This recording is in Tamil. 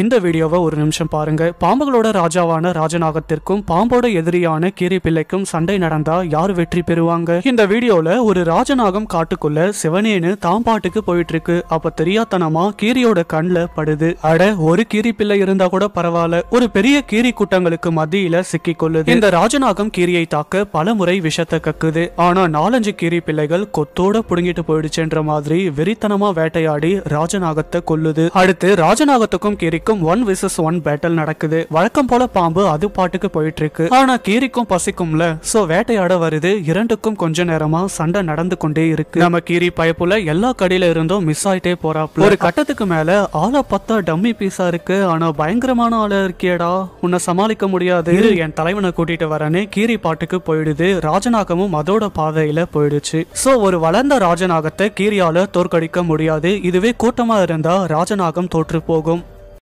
இந்த வீடியோவை ஒரு நிமிஷம் பாருங்க பாம்புகளோட ராஜாவான ராஜநாகத்திற்கும் பாம்போட எதிரியான கீரிப்பிள்ளைக்கும் சண்டை நடந்தா யார் வெற்றி பெறுவாங்க இந்த வீடியோல ஒரு ராஜநாகம் காட்டுக்குள்ள சிவனேனு தாம் பாட்டுக்கு போயிட்டு இருக்கு அப்ப தெரியாதனமா கீரியோட கண்ல படுது அட ஒரு கீரிப்பிள்ளை இருந்தா கூட பரவாயில்ல ஒரு பெரிய கீரி கூட்டங்களுக்கு மத்தியில சிக்கி கொள்ளுது இந்த ராஜநாகம் கீரியை தாக்க பல முறை விஷத்தை கக்குது ஆனா நாலஞ்சு கீரி பிள்ளைகள் கொத்தோட புடுங்கிட்டு போயிடுச்சுன்ற மாதிரி வெறித்தனமா வேட்டையாடி ராஜநாகத்தை கொல்லுது அடுத்து ராஜநாகத்துக்கும் கீரி வரைக்கும் ஒன் விசஸ் ஒன் பேட்டல் நடக்குது வழக்கம் போல பாம்பு அது பாட்டுக்கு போயிட்டு இருக்கு ஆனா கீரிக்கும் பசிக்கும்ல சோ வேட்டையாட வருது இரண்டுக்கும் கொஞ்ச நேரமா சண்டை நடந்து கொண்டே இருக்கு நம்ம கீரி பயப்புல எல்லா கடையில இருந்தும் மிஸ் ஆயிட்டே போறாப்ல ஒரு கட்டத்துக்கு மேல ஆளை பார்த்தா டம்மி பீஸா இருக்கு ஆனா பயங்கரமான ஆள இருக்கியடா உன்னை சமாளிக்க முடியாது என் தலைவனை கூட்டிட்டு வரனே கீரி பாட்டுக்கு போயிடுது ராஜநாகமும் அதோட பாதையில போயிடுச்சு சோ ஒரு வளர்ந்த ராஜநாகத்தை கீரியால தோற்கடிக்க முடியாது இதுவே கூட்டமா இருந்தா ராஜநாகம் தோற்று போகும்